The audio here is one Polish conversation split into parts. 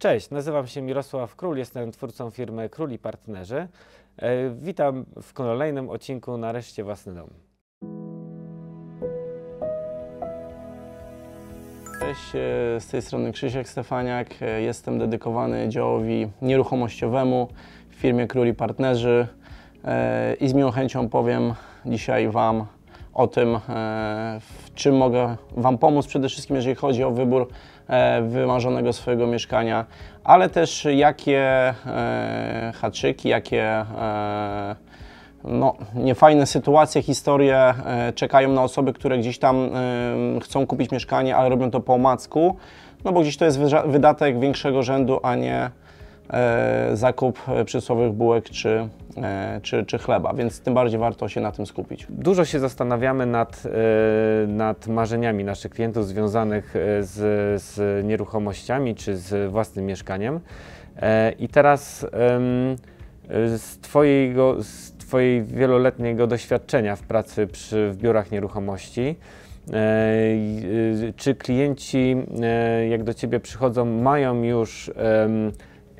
Cześć, nazywam się Mirosław Król, jestem twórcą firmy Król i Partnerzy. E, witam w kolejnym odcinku Nareszcie Własny Dom. Cześć, e, z tej strony Krzysiek Stefaniak. E, jestem dedykowany działowi nieruchomościowemu w firmie Król i Partnerzy i z miłą chęcią powiem dzisiaj Wam o tym, w czym mogę Wam pomóc przede wszystkim, jeżeli chodzi o wybór E, wymarzonego swojego mieszkania, ale też jakie e, haczyki, jakie e, no, niefajne sytuacje, historie czekają na osoby, które gdzieś tam chcą kupić mieszkanie, ale robią to po omacku, no bo gdzieś to jest wydatek większego rzędu, a nie zakup przysłowych bułek czy E, czy, czy chleba, więc tym bardziej warto się na tym skupić. Dużo się zastanawiamy nad, e, nad marzeniami naszych klientów związanych e, z, z nieruchomościami czy z własnym mieszkaniem. I teraz z twojego, z Twojej wieloletniego doświadczenia w pracy przy, w biurach nieruchomości, czy klienci, jak do Ciebie przychodzą, mają już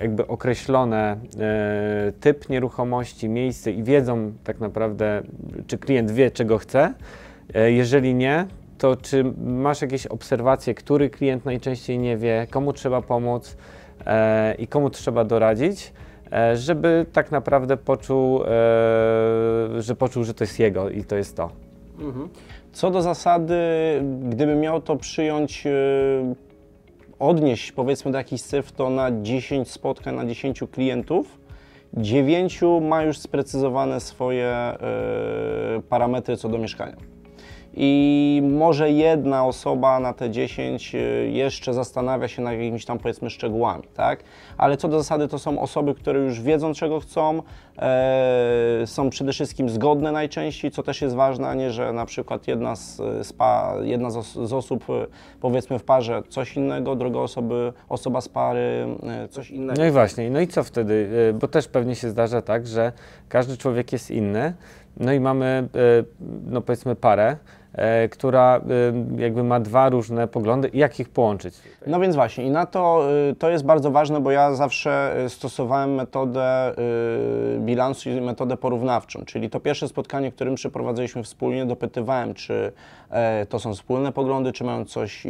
jakby określone e, typ nieruchomości, miejsce i wiedzą tak naprawdę, czy klient wie, czego chce. E, jeżeli nie, to czy masz jakieś obserwacje, który klient najczęściej nie wie, komu trzeba pomóc e, i komu trzeba doradzić? żeby tak naprawdę poczuł, że poczuł, że to jest jego i to jest to. Mhm. Co do zasady, gdybym miał to przyjąć odnieść powiedzmy do jakichś cyfr, to na 10 spotkań, na 10 klientów, 9 ma już sprecyzowane swoje e, parametry co do mieszkania i może jedna osoba na te 10 y, jeszcze zastanawia się nad jakimiś tam powiedzmy szczegółami, tak? Ale co do zasady to są osoby, które już wiedzą czego chcą, e, są przede wszystkim zgodne najczęściej, co też jest ważne, a nie, że na przykład jedna z, y, spa, jedna z, z osób y, powiedzmy w parze coś innego, druga osoby, osoba z pary coś innego. No i właśnie, no i co wtedy? Bo też pewnie się zdarza tak, że każdy człowiek jest inny, no i mamy, no powiedzmy parę, E, która e, jakby ma dwa różne poglądy, jak ich połączyć? No więc właśnie i na to, y, to jest bardzo ważne, bo ja zawsze y, stosowałem metodę y, bilansu i metodę porównawczą, czyli to pierwsze spotkanie, którym przeprowadziliśmy wspólnie, dopytywałem, czy e, to są wspólne poglądy, czy mają coś,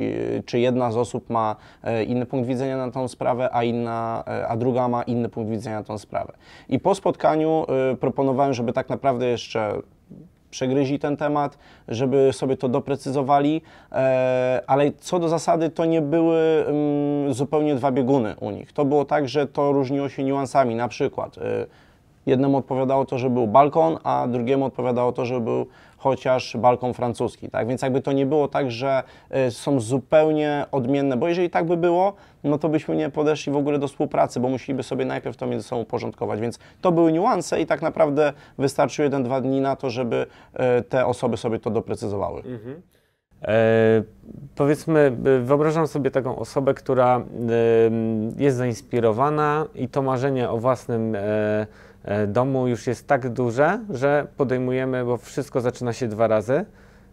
czy jedna z osób ma inny punkt widzenia na tą sprawę, a, inna, a druga ma inny punkt widzenia na tą sprawę. I po spotkaniu proponowałem, żeby tak naprawdę jeszcze przegryźli ten temat, żeby sobie to doprecyzowali, e, ale co do zasady to nie były mm, zupełnie dwa bieguny u nich. To było tak, że to różniło się niuansami, na przykład e, jednemu odpowiadało to, że był balkon, a drugiemu odpowiadało to, że był chociaż balkon francuski, tak? Więc jakby to nie było tak, że y, są zupełnie odmienne, bo jeżeli tak by było, no to byśmy nie podeszli w ogóle do współpracy, bo musieliby sobie najpierw to między sobą porządkować, więc to były niuanse i tak naprawdę wystarczył jeden-dwa dni na to, żeby y, te osoby sobie to doprecyzowały. Mhm. E, powiedzmy, y, wyobrażam sobie taką osobę, która e, jest zainspirowana i to marzenie o własnym e, E, domu już jest tak duże, że podejmujemy, bo wszystko zaczyna się dwa razy.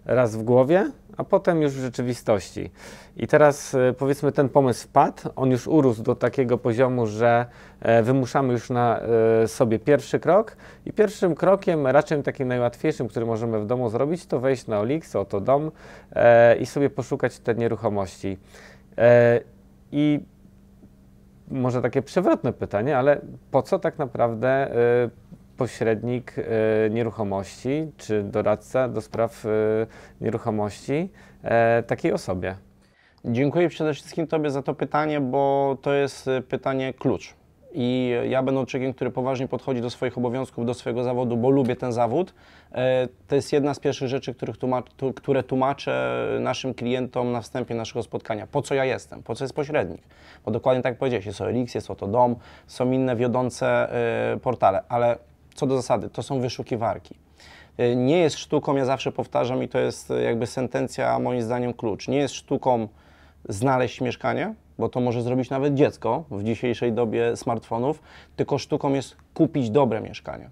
Raz w głowie, a potem już w rzeczywistości. I teraz e, powiedzmy ten pomysł wpadł, on już urósł do takiego poziomu, że e, wymuszamy już na sobie pierwszy krok i pierwszym krokiem, raczej takim najłatwiejszym, który możemy w domu zrobić, to wejść na Olix, oto dom i sobie poszukać te nieruchomości. I może takie przewrotne pytanie, ale po co tak naprawdę y, pośrednik y, nieruchomości czy doradca do spraw y, nieruchomości e, takiej osobie? Dziękuję przede wszystkim Tobie za to pytanie, bo to jest pytanie klucz i ja będę człowiekiem, który poważnie podchodzi do swoich obowiązków, do swojego zawodu, bo lubię ten zawód. E, to jest jedna z pierwszych rzeczy, których które tłumaczę naszym klientom na wstępie naszego spotkania. Po co ja jestem? Po co jest pośrednik? Bo dokładnie tak powiedziałeś, jest OLX, jest Oto Dom, są inne wiodące e, portale, ale co do zasady, to są wyszukiwarki e, nie jest sztuką, ja zawsze powtarzam i to jest jakby sentencja moim zdaniem klucz, nie jest sztuką znaleźć mieszkanie, bo to może zrobić nawet dziecko w dzisiejszej dobie smartfonów, tylko sztuką jest kupić dobre mieszkanie.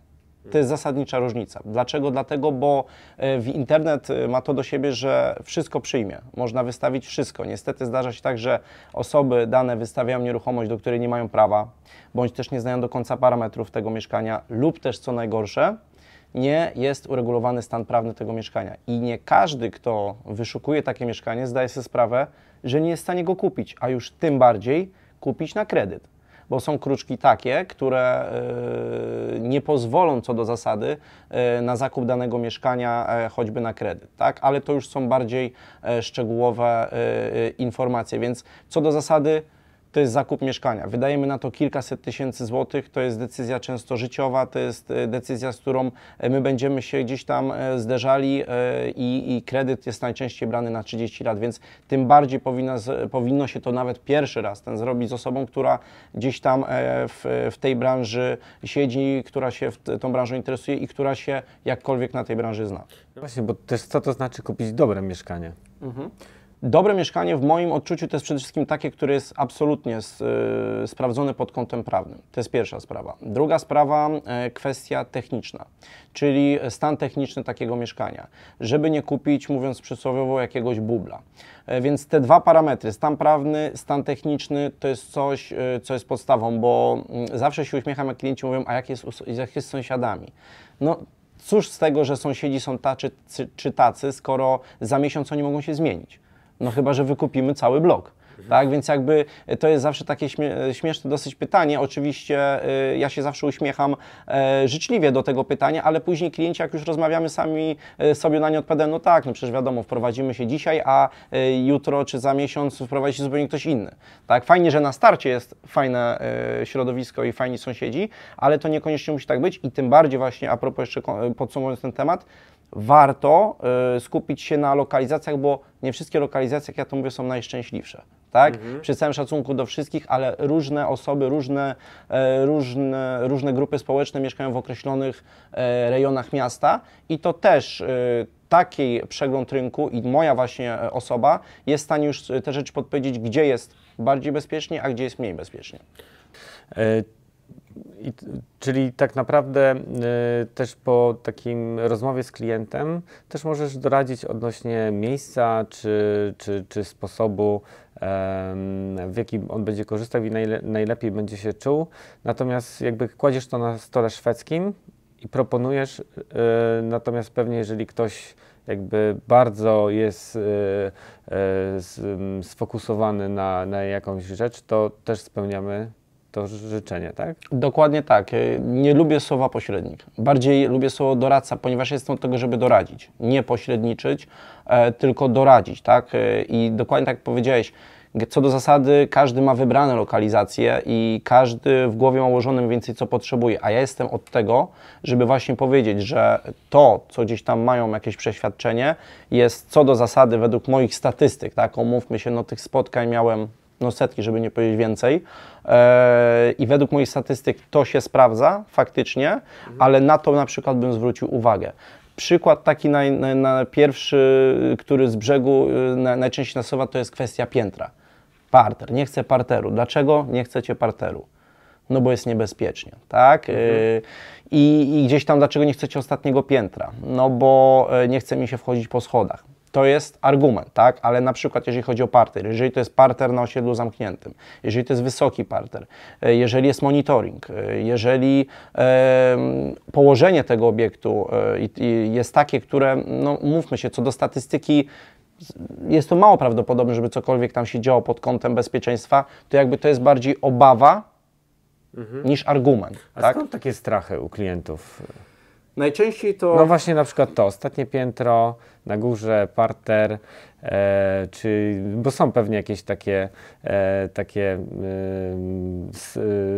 To jest zasadnicza różnica. Dlaczego? Dlatego, bo e, w internet e, ma to do siebie, że wszystko przyjmie. Można wystawić wszystko. Niestety zdarza się tak, że osoby dane wystawiają nieruchomość, do której nie mają prawa, bądź też nie znają do końca parametrów tego mieszkania, lub też co najgorsze, nie jest uregulowany stan prawny tego mieszkania. I nie każdy, kto wyszukuje takie mieszkanie, zdaje sobie sprawę, że nie jest w stanie go kupić, a już tym bardziej kupić na kredyt. Bo są kruczki takie, które e, nie pozwolą co do zasady e, na zakup danego mieszkania e, choćby na kredyt, tak? ale to już są bardziej szczegółowe informacje, więc co do zasady to jest zakup mieszkania. Wydajemy na to kilkaset tysięcy złotych, to jest decyzja często życiowa, to jest e, decyzja, z którą e, my będziemy się gdzieś tam e, zderzali i, i kredyt jest najczęściej brany na 30 lat, więc tym bardziej powinna, powinno się to nawet pierwszy raz ten zrobić z osobą, która gdzieś tam w, w tej branży siedzi, która się w tą branżą interesuje i która się jakkolwiek na tej branży zna. Właśnie, bo też co to znaczy kupić dobre mieszkanie? Mhm. Dobre mieszkanie w moim odczuciu to jest przede wszystkim takie, które jest absolutnie y, sprawdzone pod kątem prawnym. To jest pierwsza sprawa. Druga sprawa, e, kwestia techniczna, czyli stan techniczny takiego mieszkania, żeby nie kupić, mówiąc przysłowiowo, jakiegoś bubla. E, więc te dwa parametry, stan prawny, stan techniczny, to jest coś, e, co jest podstawą, bo mm, zawsze się uśmiecham, jak klienci mówią, a jak jest, jak jest z sąsiadami? No, cóż z tego, że sąsiedzi są tacy czy, czy tacy, skoro za miesiąc oni mogą się zmienić. No chyba, że wykupimy cały blok. Mhm. Tak, więc jakby e, to jest zawsze takie e, śmieszne dosyć pytanie. Oczywiście e, ja się zawsze uśmiecham życzliwie do tego pytania, ale później klienci, jak już rozmawiamy sami sobie na nie odpowiadają, no tak, no przecież wiadomo, wprowadzimy się dzisiaj, a jutro czy za miesiąc wprowadzi się zupełnie ktoś inny. Tak, fajnie, że na starcie jest fajne środowisko i fajni sąsiedzi, ale to niekoniecznie musi tak być i tym bardziej właśnie, a propos jeszcze podsumowując ten temat, warto y, skupić się na lokalizacjach, bo nie wszystkie lokalizacje, jak ja to mówię, są najszczęśliwsze. Tak? Mhm. Przy całym szacunku do wszystkich, ale różne osoby, różne, e, różne, różne grupy społeczne mieszkają w określonych e, rejonach miasta i to też e, taki przegląd rynku i moja właśnie osoba jest w stanie już te rzeczy podpowiedzieć, gdzie jest bardziej bezpiecznie, a gdzie jest mniej bezpiecznie. E i, czyli tak naprawdę y, też po takim rozmowie z klientem też możesz doradzić odnośnie miejsca czy, czy, czy sposobu, y, w jaki on będzie korzystał i najle, najlepiej będzie się czuł. Natomiast jakby kładziesz to na stole szwedzkim i proponujesz, y, natomiast pewnie jeżeli ktoś jakby bardzo jest y, y, sfokusowany na, na jakąś rzecz, to też spełniamy to życzenie, tak? Dokładnie tak. Nie lubię słowa pośrednik. Bardziej lubię słowo doradca, ponieważ jestem od tego, żeby doradzić. Nie pośredniczyć, e, tylko doradzić, tak? E, I dokładnie tak powiedziałeś. Co do zasady, każdy ma wybrane lokalizacje i każdy w głowie ma więcej co potrzebuje, a ja jestem od tego, żeby właśnie powiedzieć, że to, co gdzieś tam mają jakieś przeświadczenie, jest co do zasady według moich statystyk, tak, omówmy się, no tych spotkań miałem no setki, żeby nie powiedzieć więcej. E, I według moich statystyk to się sprawdza faktycznie, ale na to na przykład bym zwrócił uwagę. Przykład taki naj, na, na pierwszy, który z brzegu y, na, najczęściej nasuwa, to jest kwestia piętra. Parter. Nie chcę parteru. Dlaczego nie chcecie parteru? No bo jest niebezpiecznie, tak? Mhm. I, I, gdzieś tam, dlaczego nie chcecie ostatniego piętra? No bo e, nie chce mi się wchodzić po schodach to jest argument, tak? Ale na przykład jeżeli chodzi o parter, jeżeli to jest parter na osiedlu zamkniętym, jeżeli to jest wysoki parter, e, jeżeli jest monitoring, e, jeżeli położenie tego obiektu e, jest takie, które, no mówmy się, co do statystyki jest to mało prawdopodobne, żeby cokolwiek tam się działo pod kątem bezpieczeństwa, to jakby to jest bardziej obawa mhm. niż argument. A tak? skąd takie strachy u klientów? Najczęściej to. No właśnie, na przykład to ostatnie piętro, na górze parter, e, czy, bo są pewnie jakieś takie, e, takie, e, s,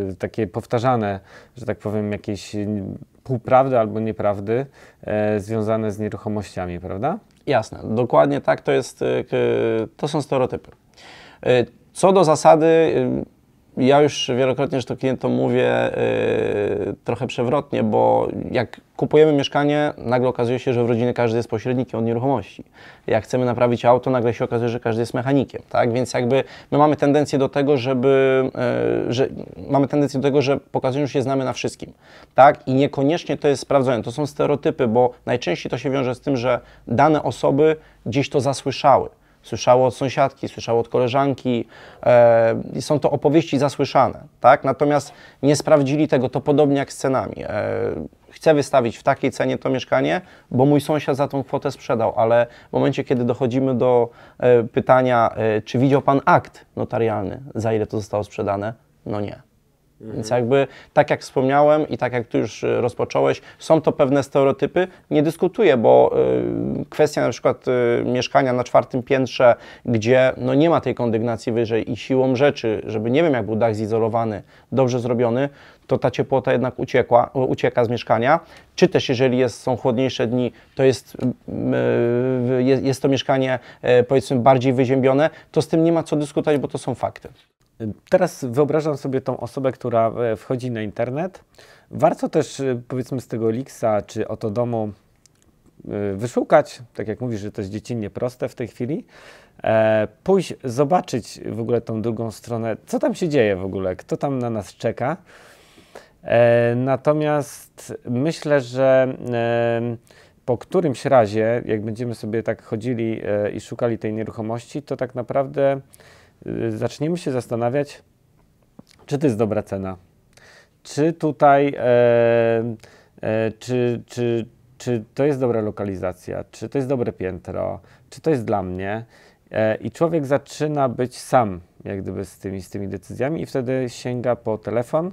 e, takie powtarzane, że tak powiem, jakieś półprawdy albo nieprawdy e, związane z nieruchomościami, prawda? Jasne, dokładnie tak to jest, e, to są stereotypy. Co do zasady, ja już wielokrotnie to klientom mówię yy, trochę przewrotnie, bo jak kupujemy mieszkanie, nagle okazuje się, że w rodzinie każdy jest pośrednikiem od nieruchomości. Jak chcemy naprawić auto, nagle się okazuje, że każdy jest mechanikiem, tak? Więc jakby my mamy tendencję do tego, żeby, yy, że mamy tendencję do tego, że pokazujemy, że się znamy na wszystkim, tak? I niekoniecznie to jest sprawdzone. To są stereotypy, bo najczęściej to się wiąże z tym, że dane osoby gdzieś to zasłyszały słyszało od sąsiadki, słyszało od koleżanki. E, są to opowieści zasłyszane, tak? Natomiast nie sprawdzili tego, to podobnie jak z cenami. E, chcę wystawić w takiej cenie to mieszkanie, bo mój sąsiad za tą kwotę sprzedał, ale w momencie, kiedy dochodzimy do e, pytania, e, czy widział pan akt notarialny, za ile to zostało sprzedane, no nie. Mhm. Więc jakby, tak jak wspomniałem i tak jak tu już e, rozpocząłeś, są to pewne stereotypy. Nie dyskutuję, bo y, kwestia na przykład y, mieszkania na czwartym piętrze, gdzie no, nie ma tej kondygnacji wyżej i siłą rzeczy, żeby nie wiem jak był dach zizolowany, dobrze zrobiony, to ta ciepłota jednak uciekła, ucieka z mieszkania. Czy też jeżeli jest, są chłodniejsze dni, to jest, y, jest to mieszkanie powiedzmy bardziej wyziębione, to z tym nie ma co dyskutować, bo to są fakty. Teraz wyobrażam sobie tą osobę, która e, wchodzi na internet. Warto też e, powiedzmy z tego liksa, czy oto domu e, wyszukać, tak jak mówisz, że to jest dziecinnie proste w tej chwili, e, pójść zobaczyć w ogóle tą drugą stronę, co tam się dzieje w ogóle, kto tam na nas czeka. E, natomiast myślę, że e, po którymś razie, jak będziemy sobie tak chodzili i szukali tej nieruchomości, to tak naprawdę Y, zaczniemy się zastanawiać, czy to jest dobra cena. Czy tutaj, e, e, czy, czy, czy to jest dobra lokalizacja, czy to jest dobre piętro, czy to jest dla mnie. E, I człowiek zaczyna być sam, jak gdyby, z tymi, z tymi decyzjami, i wtedy sięga po telefon.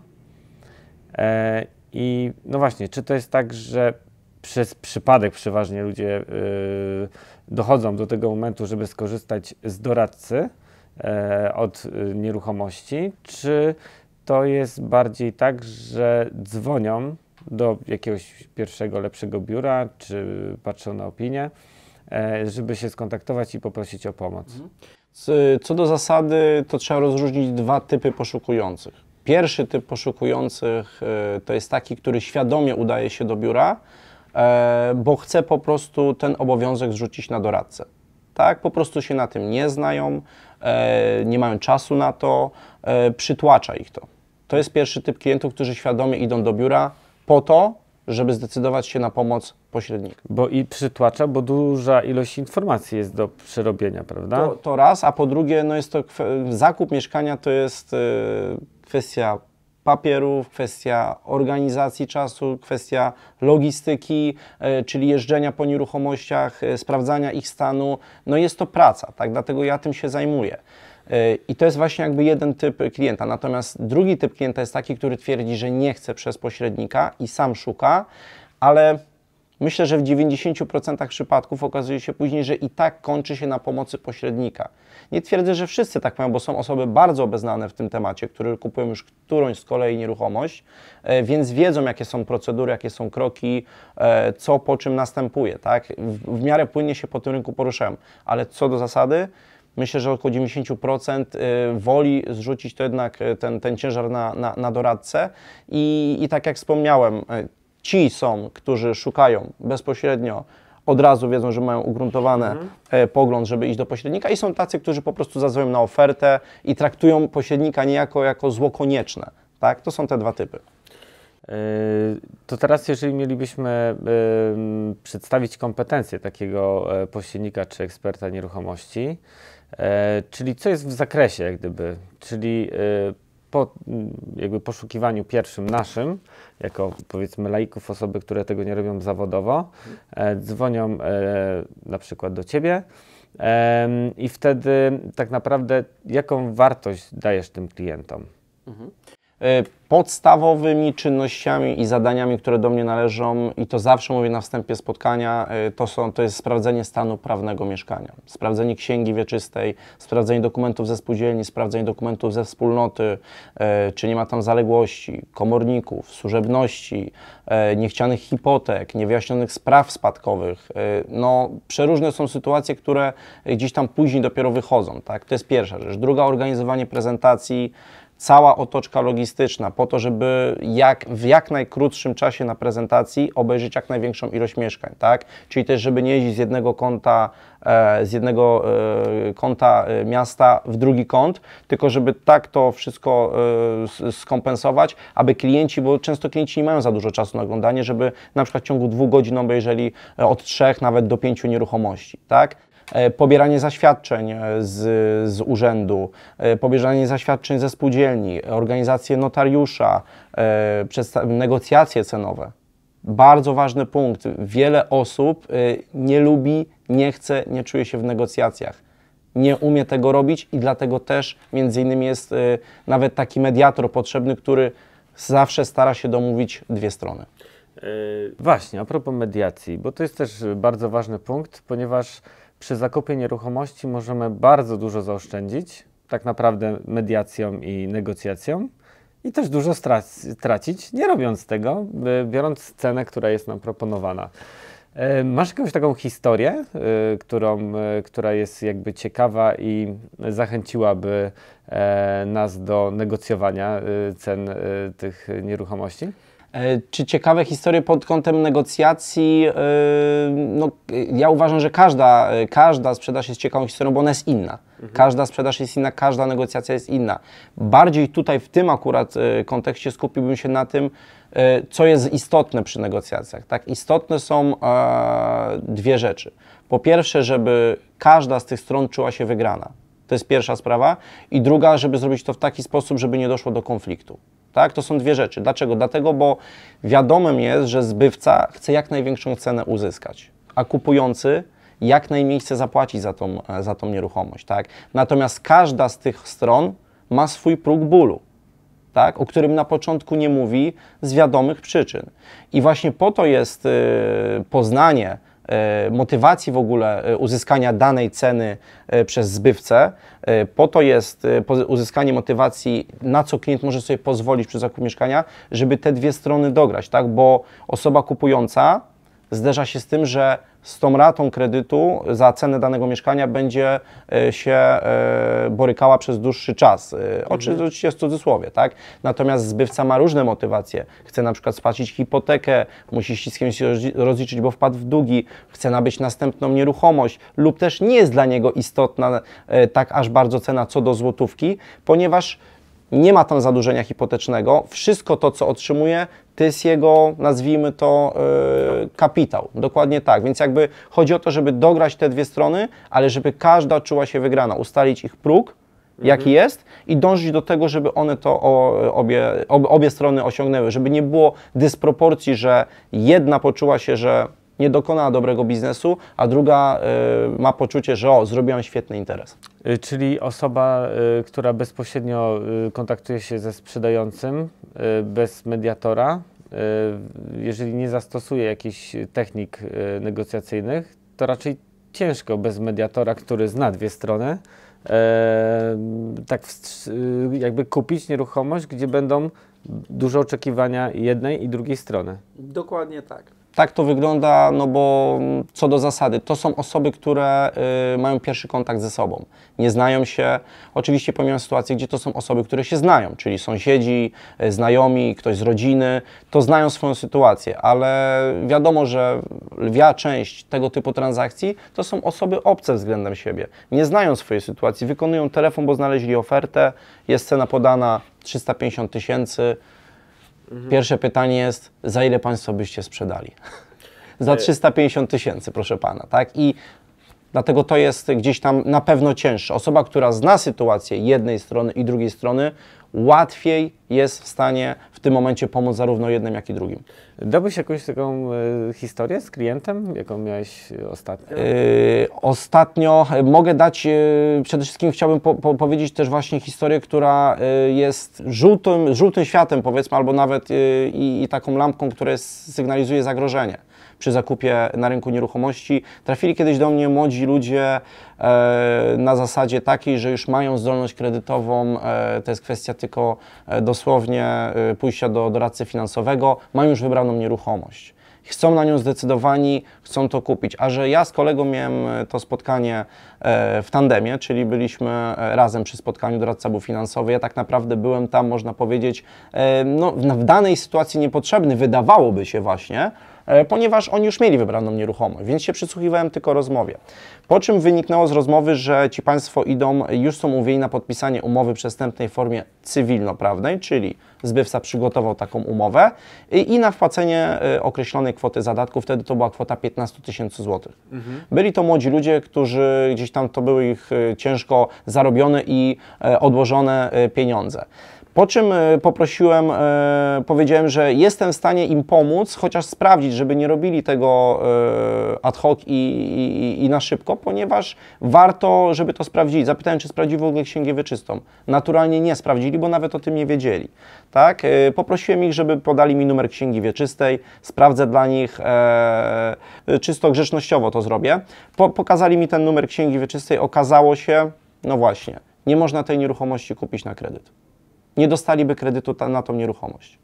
E, I no właśnie, czy to jest tak, że przez przypadek przeważnie ludzie y, dochodzą do tego momentu, żeby skorzystać z doradcy, E, od y, nieruchomości, czy to jest bardziej tak, że dzwonią do jakiegoś pierwszego lepszego biura, czy patrzą na opinię, e, żeby się skontaktować i poprosić o pomoc. Mhm. Co do zasady, to trzeba rozróżnić dwa typy poszukujących. Pierwszy typ poszukujących e, to jest taki, który świadomie udaje się do biura, bo chce po prostu ten obowiązek zrzucić na doradcę. Tak, po prostu się na tym nie znają, E, nie mają czasu na to, e, przytłacza ich to. To jest pierwszy typ klientów, którzy świadomie idą do biura po to, żeby zdecydować się na pomoc pośrednika. Bo i przytłacza, bo duża ilość informacji jest do przerobienia, prawda? To, to raz, a po drugie, no jest to zakup mieszkania to jest e, kwestia papierów, kwestia organizacji czasu, kwestia logistyki, e, czyli jeżdżenia po nieruchomościach, e, sprawdzania ich stanu. No jest to praca, tak? Dlatego ja tym się zajmuję. E, I to jest właśnie jakby jeden typ klienta. Natomiast drugi typ klienta jest taki, który twierdzi, że nie chce przez pośrednika i sam szuka, ale Myślę, że w 90% przypadków okazuje się później, że i tak kończy się na pomocy pośrednika. Nie twierdzę, że wszyscy tak mają, bo są osoby bardzo obeznane w tym temacie, które kupują już którąś z kolei nieruchomość, e, więc wiedzą, jakie są procedury, jakie są kroki, e, co po czym następuje. Tak? W, w miarę płynnie się po tym rynku poruszałem, ale co do zasady, myślę, że około 90% e, woli zrzucić to jednak ten, ten ciężar na, na, na doradcę. I, I tak jak wspomniałem, ci są, którzy szukają bezpośrednio, od razu wiedzą, że mają ugruntowany mhm. E, pogląd, żeby iść do pośrednika i są tacy, którzy po prostu zadzwonią na ofertę i traktują pośrednika niejako jako zło konieczne. Tak? To są te dwa typy. E, to teraz, jeżeli mielibyśmy y, przedstawić kompetencje takiego pośrednika czy eksperta nieruchomości, y, czyli co jest w zakresie, jak gdyby, czyli y, po jakby poszukiwaniu pierwszym naszym, jako powiedzmy laików, osoby, które tego nie robią zawodowo, e, dzwonią e, na przykład do ciebie. I wtedy tak naprawdę jaką wartość dajesz tym klientom? Mhm. Y, podstawowymi czynnościami i zadaniami, które do mnie należą, i to zawsze mówię na wstępie spotkania, y, to, są, to jest sprawdzenie stanu prawnego mieszkania, sprawdzenie księgi wieczystej, sprawdzenie dokumentów ze spółdzielni, sprawdzenie dokumentów ze wspólnoty, y, czy nie ma tam zaległości, komorników, służebności, niechcianych hipotek, niewyjaśnionych spraw spadkowych. No, przeróżne są sytuacje, które gdzieś tam później dopiero wychodzą. Tak? To jest pierwsza rzecz. Druga, organizowanie prezentacji cała otoczka logistyczna, po to, żeby jak, w jak najkrótszym czasie na prezentacji obejrzeć jak największą ilość mieszkań, tak? Czyli też, żeby nie jeździć z jednego konta e, z jednego e, e, miasta w drugi kąt, tylko żeby tak to wszystko e, skompensować, aby klienci, bo często klienci nie mają za dużo czasu na oglądanie, żeby na przykład w ciągu dwóch godzin obejrzeli e, od trzech nawet do pięciu nieruchomości, tak? E, pobieranie zaświadczeń e, z, z urzędu, e, pobieranie zaświadczeń ze spółdzielni, organizację notariusza, negocjacje cenowe. Bardzo ważny punkt. Wiele osób nie lubi, nie chce, nie czuje się w negocjacjach nie umie tego robić i dlatego też między innymi jest nawet taki mediator potrzebny, który zawsze stara się domówić dwie strony. właśnie, a propos mediacji, bo to jest też bardzo ważny punkt, ponieważ przy zakupie nieruchomości możemy bardzo dużo zaoszczędzić, tak naprawdę mediacją i negocjacją, i też dużo stracić, nie robiąc tego, biorąc cenę, która jest nam proponowana. E, masz jakąś taką historię, e, którą, e, która jest jakby ciekawa i zachęciłaby nas do negocjowania cen tych nieruchomości? E, czy ciekawe historie pod kątem negocjacji? E, no, ja uważam, że każda, e, każda sprzedaż jest ciekawą historią, bo ona jest inna. Mhm. Każda sprzedaż jest inna, każda negocjacja jest inna. Bardziej tutaj w tym akurat kontekście skupiłbym się na tym, co jest istotne przy negocjacjach. Tak? Istotne są dwie rzeczy. Po pierwsze, żeby każda z tych stron czuła się wygrana. To jest pierwsza sprawa. I druga, żeby zrobić to w taki sposób, żeby nie doszło do konfliktu. Tak? To są dwie rzeczy. Dlaczego? Dlatego, bo wiadomym jest, że zbywca chce jak największą cenę uzyskać, a kupujący jak najmniej chce zapłacić za tą, za tą nieruchomość. Tak? Natomiast każda z tych stron ma swój próg bólu tak, o którym na początku nie mówi z wiadomych przyczyn. I właśnie po to jest yy, poznanie E, motywacji w ogóle e, uzyskania danej ceny e, przez zbywcę. Po to jest uzyskanie motywacji, na co klient może sobie pozwolić przy zakupie mieszkania, żeby te dwie strony dograć, tak? bo osoba kupująca zderza się z tym, że z tą ratą kredytu za cenę danego mieszkania będzie e, się e, borykała przez dłuższy czas. E, mhm. Oczywiście w cudzysłowie, tak? Natomiast zbywca ma różne motywacje. Chce na przykład spłacić hipotekę, musi ściskiem się rozliczyć, bo wpadł w długi, chce nabyć następną nieruchomość lub też nie jest dla niego istotna tak aż bardzo cena co do złotówki, ponieważ nie ma tam zadłużenia hipotecznego. Wszystko to, co otrzymuje, to jest jego, nazwijmy to, yy, kapitał. Dokładnie tak. Więc jakby chodzi o to, żeby dograć te dwie strony, ale żeby każda czuła się wygrana, ustalić ich próg, mhm. jaki jest i dążyć do tego, żeby one to o, obie, ob, obie strony osiągnęły, żeby nie było dysproporcji, że jedna poczuła się, że nie dokonała dobrego biznesu, a druga y, ma poczucie, że o, zrobiłam świetny interes. Y, czyli osoba, y, która bezpośrednio y, kontaktuje się ze sprzedającym, y, bez mediatora, y, jeżeli nie zastosuje jakichś technik negocjacyjnych, to raczej ciężko bez mediatora, który zna dwie strony, tak jakby kupić nieruchomość, gdzie będą duże oczekiwania jednej i drugiej strony. Dokładnie tak. Tak to wygląda, no bo co do zasady, to są osoby, które y, mają pierwszy kontakt ze sobą. Nie znają się. Oczywiście pomijam sytuację, gdzie to są osoby, które się znają, czyli sąsiedzi, y, znajomi, ktoś z rodziny, to znają swoją sytuację, ale wiadomo, że lwia część tego typu transakcji to są osoby obce względem siebie. Nie znają swojej sytuacji, wykonują telefon, bo znaleźli ofertę, jest cena podana 350 tysięcy, Mhm. Pierwsze pytanie jest, za ile Państwo byście sprzedali? za 350 e. tysięcy, proszę Pana, tak? I Dlatego to jest gdzieś tam na pewno cięższe. Osoba, która zna sytuację jednej strony i drugiej strony, łatwiej jest w stanie w tym momencie pomóc zarówno jednym, jak i drugim. Dałbyś jakąś taką e, historię z klientem, jaką miałeś ostatnio? Yy, ostatnio e, mogę dać, yy, przede wszystkim chciałbym po, po, powiedzieć też właśnie historię, która yy, jest żółtym, żółtym światem powiedzmy, albo nawet i, taką lampką, która jest, sygnalizuje zagrożenie przy zakupie na rynku nieruchomości. Trafili kiedyś do mnie młodzi ludzie e, na zasadzie takiej, że już mają zdolność kredytową, e, to jest kwestia tylko e, dosłownie pójścia do doradcy finansowego, mają już wybrane daną nieruchomość. chcą na nią zdecydowani, chcą to kupić. A że ja z kolegą miałem e, to spotkanie e, w tandemie, czyli byliśmy e, razem przy spotkaniu doradca był finansowy, ja tak naprawdę byłem tam, można powiedzieć, no, w danej sytuacji niepotrzebny, wydawałoby się właśnie, E, ponieważ oni już mieli wybraną nieruchomość, więc się przysłuchiwałem tylko rozmowie. Po czym wyniknęło z rozmowy, że ci Państwo idą, już są umówieni na podpisanie umowy przestępnej w formie cywilnoprawnej, czyli zbywca przygotował taką umowę i, i na wpłacenie e, określonej kwoty zadatku, wtedy to była kwota 15 tysięcy złotych. Mhm. Byli to młodzi ludzie, którzy gdzieś tam to były ich e, ciężko zarobione i odłożone pieniądze. Po czym e, poprosiłem, e, powiedziałem, że jestem w stanie im pomóc, chociaż sprawdzić, żeby nie robili tego e, ad hoc i, i, i na szybko, ponieważ warto, żeby to sprawdzili. Zapytałem, czy sprawdzili w ogóle księgę wieczystą. Naturalnie nie sprawdzili, bo nawet o tym nie wiedzieli. Tak? Poprosiłem ich, żeby podali mi numer księgi wieczystej, sprawdzę dla nich, e, czysto grzecznościowo to zrobię. Po, pokazali mi ten numer księgi wieczystej, okazało się, no właśnie, nie można tej nieruchomości kupić na kredyt nie dostaliby kredytu na tą nieruchomość.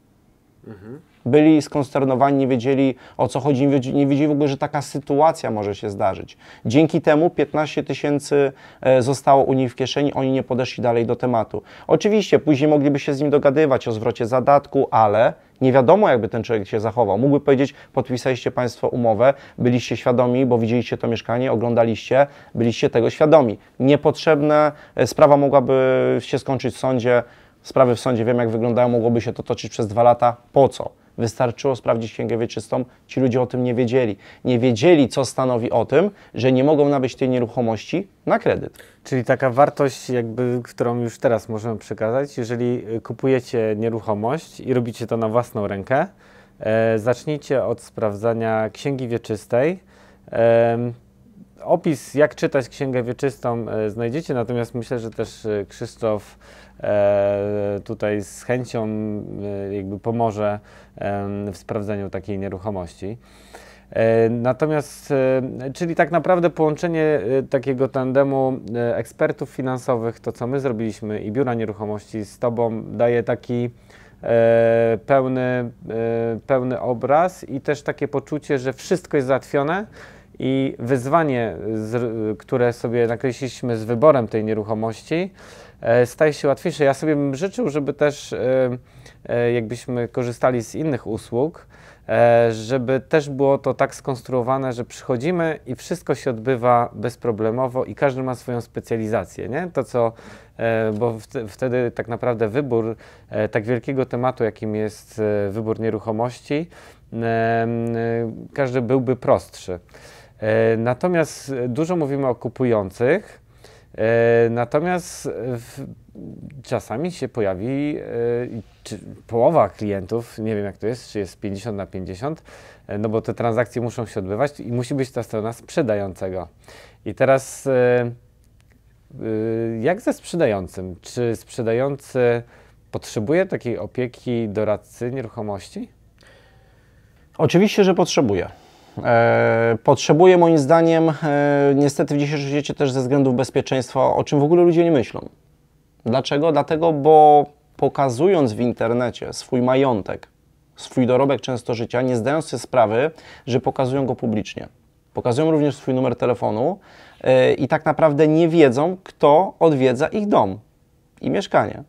Mhm. Byli skonsternowani, nie wiedzieli o co chodzi, nie wiedzieli w ogóle, że taka sytuacja może się zdarzyć. Dzięki temu 15 tysięcy e, zostało u nich w kieszeni, oni nie podeszli dalej do tematu. Oczywiście później mogliby się z nim dogadywać o zwrocie zadatku, ale nie wiadomo, jakby ten człowiek się zachował. Mógłby powiedzieć, podpisaliście Państwo umowę, byliście świadomi, bo widzieliście to mieszkanie, oglądaliście, byliście tego świadomi. Niepotrzebne, e, sprawa mogłaby się skończyć w sądzie, Sprawy w sądzie wiem, jak wyglądają, mogłoby się to toczyć przez dwa lata. Po co? Wystarczyło sprawdzić księgę wieczystą, ci ludzie o tym nie wiedzieli. Nie wiedzieli, co stanowi o tym, że nie mogą nabyć tej nieruchomości na kredyt. Czyli taka wartość, jakby, którą już teraz możemy przekazać, jeżeli y, kupujecie nieruchomość i robicie to na własną rękę, e, zacznijcie od sprawdzania księgi wieczystej. E, opis, jak czytać księgę wieczystą, e, znajdziecie, natomiast myślę, że też e, Krzysztof E, tutaj z chęcią e, jakby pomoże w sprawdzeniu takiej nieruchomości. E, natomiast, czyli tak naprawdę połączenie takiego tandemu ekspertów finansowych, to co my zrobiliśmy i biura nieruchomości z Tobą daje taki pełny, pełny obraz i też takie poczucie, że wszystko jest załatwione i wyzwanie, które sobie nakreśliliśmy z wyborem tej nieruchomości, e, staje się łatwiejsze. Ja sobie bym życzył, żeby też e, e, jakbyśmy korzystali z innych usług, żeby też było to tak skonstruowane, że przychodzimy i wszystko się odbywa bezproblemowo i każdy ma swoją specjalizację, nie? To co, bo wtedy tak naprawdę wybór tak wielkiego tematu, jakim jest wybór nieruchomości, każdy byłby prostszy. E, natomiast e, dużo mówimy o kupujących, e, natomiast czasami się pojawi połowa klientów, nie wiem jak to jest, czy jest 50 na 50, no bo te transakcje muszą się odbywać i musi być ta strona sprzedającego. I teraz jak ze sprzedającym? Czy sprzedający potrzebuje takiej opieki doradcy nieruchomości? Oczywiście, że potrzebuje. E, Potrzebuje moim zdaniem, e, niestety w dzisiejszym świecie też ze względów bezpieczeństwa, o czym w ogóle ludzie nie myślą. Dlaczego? Dlatego, bo pokazując w internecie swój majątek, swój dorobek często życia, nie zdając sobie sprawy, że pokazują go publicznie. Pokazują również swój numer telefonu e, i tak naprawdę nie wiedzą, kto odwiedza ich dom i mieszkanie.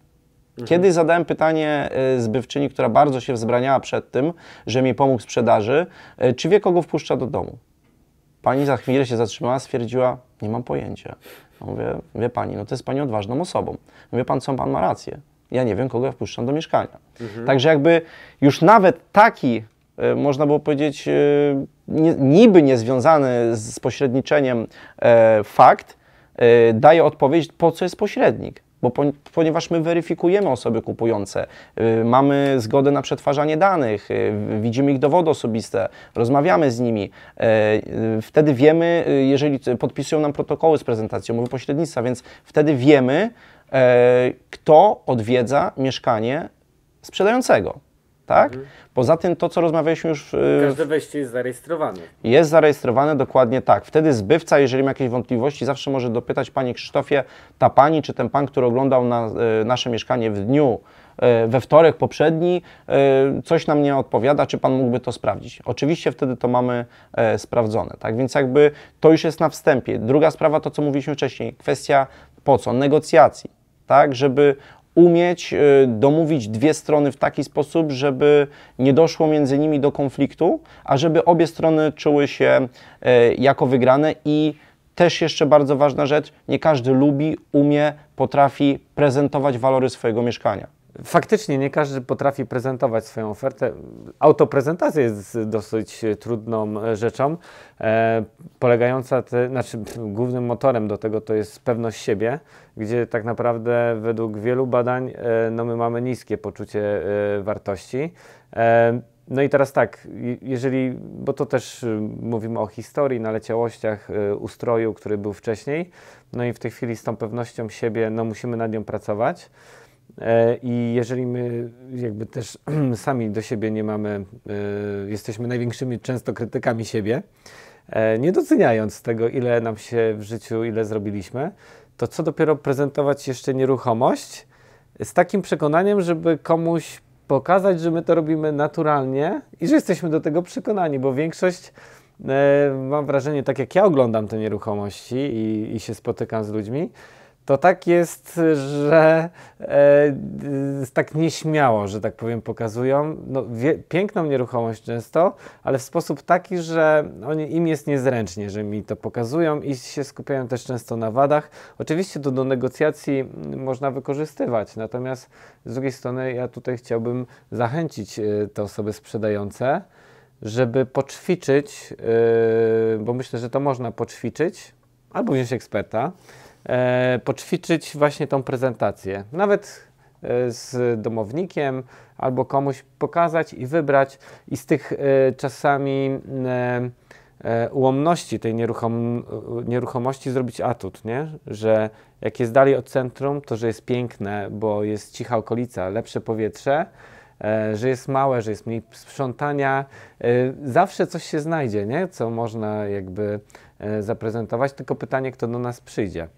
Mhm. Kiedy zadałem pytanie y, zbywczyni, która bardzo się wzbraniała przed tym, że mi pomógł w sprzedaży, y, czy wie, kogo wpuszcza do domu? Pani za chwilę się zatrzymała, stwierdziła, nie mam pojęcia. Mówię, wie pani, no to jest pani odważną osobą. Wie pan, co pan ma rację. Ja nie wiem, kogo ja wpuszczam do mieszkania. Mhm. Także jakby już nawet taki, y, można było powiedzieć, nie, niby niezwiązany z pośredniczeniem e, fakt, daje odpowiedź, po co jest pośrednik bo ponieważ my weryfikujemy osoby kupujące, y, mamy zgodę na przetwarzanie danych, y, widzimy ich dowody osobiste, rozmawiamy z nimi, e, y, wtedy wiemy, jeżeli podpisują nam protokoły z prezentacją mówią pośrednictwa, więc wtedy wiemy, e, kto odwiedza mieszkanie sprzedającego tak? Mhm. Poza tym to, co rozmawialiśmy już... Y, Każde wejście jest zarejestrowane. Jest zarejestrowane, dokładnie tak. Wtedy zbywca, jeżeli ma jakieś wątpliwości, zawsze może dopytać Panie Krzysztofie, ta Pani czy ten Pan, który oglądał na, y, nasze mieszkanie w dniu y, we wtorek poprzedni, coś nam nie odpowiada, czy Pan mógłby to sprawdzić. Oczywiście wtedy to mamy e, sprawdzone, tak? Więc jakby to już jest na wstępie. Druga sprawa, to co mówiliśmy wcześniej, kwestia po co? Negocjacji tak, żeby umieć y, domówić dwie strony w taki sposób, żeby nie doszło między nimi do konfliktu, a żeby obie strony czuły się y, jako wygrane i też jeszcze bardzo ważna rzecz, nie każdy lubi, umie, potrafi prezentować walory swojego mieszkania. Faktycznie nie każdy potrafi prezentować swoją ofertę. Autoprezentacja jest dosyć trudną rzeczą, e, polegająca, te, znaczy głównym motorem do tego to jest pewność siebie, gdzie tak naprawdę według wielu badań e, no my mamy niskie poczucie e, wartości. E, no i teraz tak, jeżeli, bo to też y, mówimy o historii, naleciałościach y, ustroju, który był wcześniej, no i w tej chwili z tą pewnością siebie, no musimy nad nią pracować. E, I jeżeli my jakby też sami do siebie nie mamy, e, jesteśmy największymi często krytykami siebie, e, nie doceniając tego, ile nam się w życiu, ile zrobiliśmy, to co dopiero prezentować jeszcze nieruchomość z takim przekonaniem, żeby komuś pokazać, że my to robimy naturalnie i że jesteśmy do tego przekonani, bo większość mam wrażenie, tak jak ja oglądam te nieruchomości i, i się spotykam z ludźmi, to tak jest, że e, tak nieśmiało, że tak powiem, pokazują no, wie, piękną nieruchomość często, ale w sposób taki, że oni, im jest niezręcznie, że mi to pokazują i się skupiają też często na wadach. Oczywiście to do negocjacji można wykorzystywać, natomiast z drugiej strony ja tutaj chciałbym zachęcić e, te osoby sprzedające, żeby poćwiczyć, e, bo myślę, że to można poćwiczyć, albo wziąć eksperta, e, poćwiczyć właśnie tą prezentację. Nawet e, z domownikiem albo komuś pokazać i wybrać i z tych e, czasami e, e, ułomności tej nieruchom, nieruchomości zrobić atut, nie? że jak jest dalej od centrum, to że jest piękne, bo jest cicha okolica, lepsze powietrze, że jest małe, że jest mniej sprzątania. Zawsze coś się znajdzie, nie? co można jakby E, zaprezentować, tylko pytanie, kto do nas przyjdzie.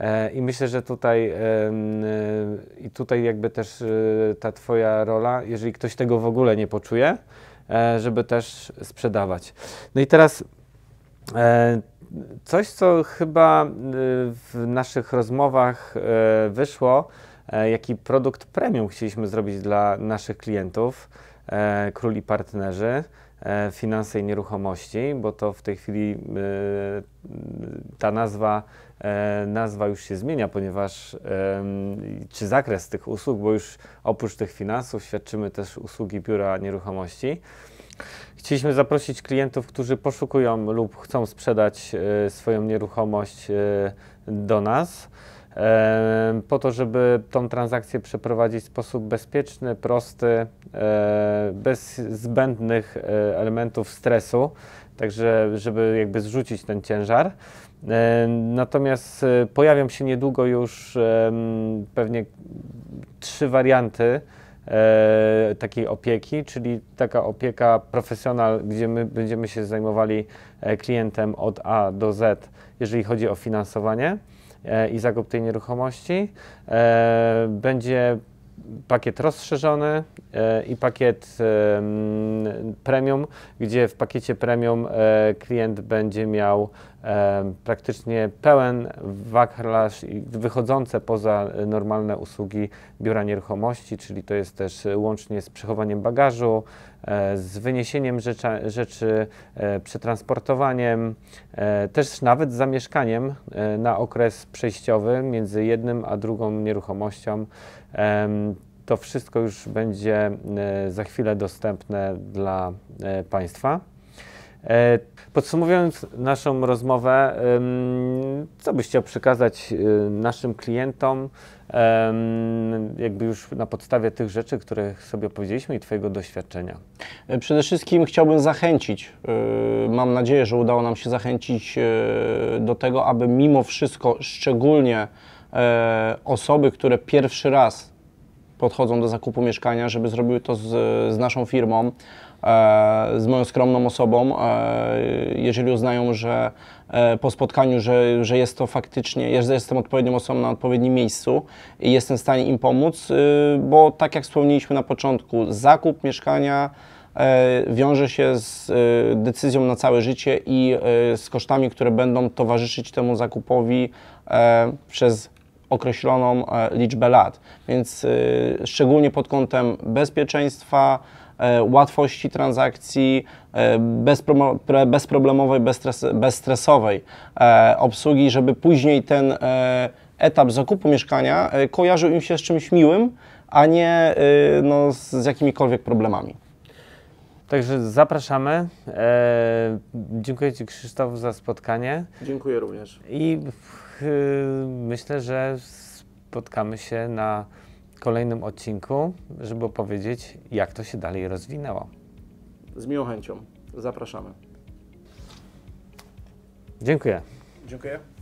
E, I myślę, że tutaj e, i tutaj jakby też ta Twoja rola, jeżeli ktoś tego w ogóle nie poczuje, żeby też sprzedawać. No i teraz coś, co chyba w naszych rozmowach wyszło, jaki produkt premium chcieliśmy zrobić dla naszych klientów, króli partnerzy. E, finanse i nieruchomości, bo to w tej chwili e, ta nazwa, e, nazwa już się zmienia, ponieważ czy zakres tych usług, bo już oprócz tych finansów świadczymy też usługi biura nieruchomości. Chcieliśmy zaprosić klientów, którzy poszukują lub chcą sprzedać swoją nieruchomość do nas po to, żeby tą transakcję przeprowadzić w sposób bezpieczny, prosty, e, bez zbędnych e, elementów stresu, także żeby jakby zrzucić ten ciężar. Natomiast e, pojawią się niedługo już pewnie trzy warianty takiej opieki, czyli taka opieka profesjonal, gdzie my będziemy się zajmowali klientem od A do Z, jeżeli chodzi o finansowanie. E, i zakup tej nieruchomości. E, będzie pakiet rozszerzony e, i pakiet premium, gdzie w pakiecie premium e, klient będzie miał e, praktycznie pełen wachlarz i wychodzące poza normalne usługi biura nieruchomości, czyli to jest też łącznie z przechowaniem bagażu, z wyniesieniem rzeczy, przetransportowaniem, też nawet z zamieszkaniem na okres przejściowy między jednym a drugą nieruchomością. To wszystko już będzie e, za chwilę dostępne dla e, Państwa. E, podsumowując naszą rozmowę, co byś chciał przekazać naszym klientom, jakby już na podstawie tych rzeczy, które sobie opowiedzieliśmy i Twojego doświadczenia? Przede wszystkim chciałbym zachęcić, mam nadzieję, że udało nam się zachęcić do tego, aby mimo wszystko, szczególnie E, osoby, które pierwszy raz podchodzą do zakupu mieszkania, żeby zrobiły to z, z naszą firmą, e, z moją skromną osobą, e, jeżeli uznają, że po spotkaniu, że, że jest to faktycznie, że jestem odpowiednią osobą na odpowiednim miejscu i jestem w stanie im pomóc, y, bo tak jak wspomnieliśmy na początku, zakup mieszkania wiąże się z decyzją na całe życie i z kosztami, które będą towarzyszyć temu zakupowi przez określoną e, liczbę lat. Więc e, szczególnie pod kątem bezpieczeństwa, e, łatwości transakcji, bezproblemowej, bezstresowej obsługi, żeby później ten etap zakupu mieszkania kojarzył im się z czymś miłym, a nie no, z jakimikolwiek problemami. Także zapraszamy. Eee, dziękuję Ci Krzysztof za spotkanie. Dziękuję również. I Y, myślę, że spotkamy się na kolejnym odcinku, żeby opowiedzieć, jak to się dalej rozwinęło. Z miłą chęcią. Zapraszamy. Dziękuję. Dziękuję.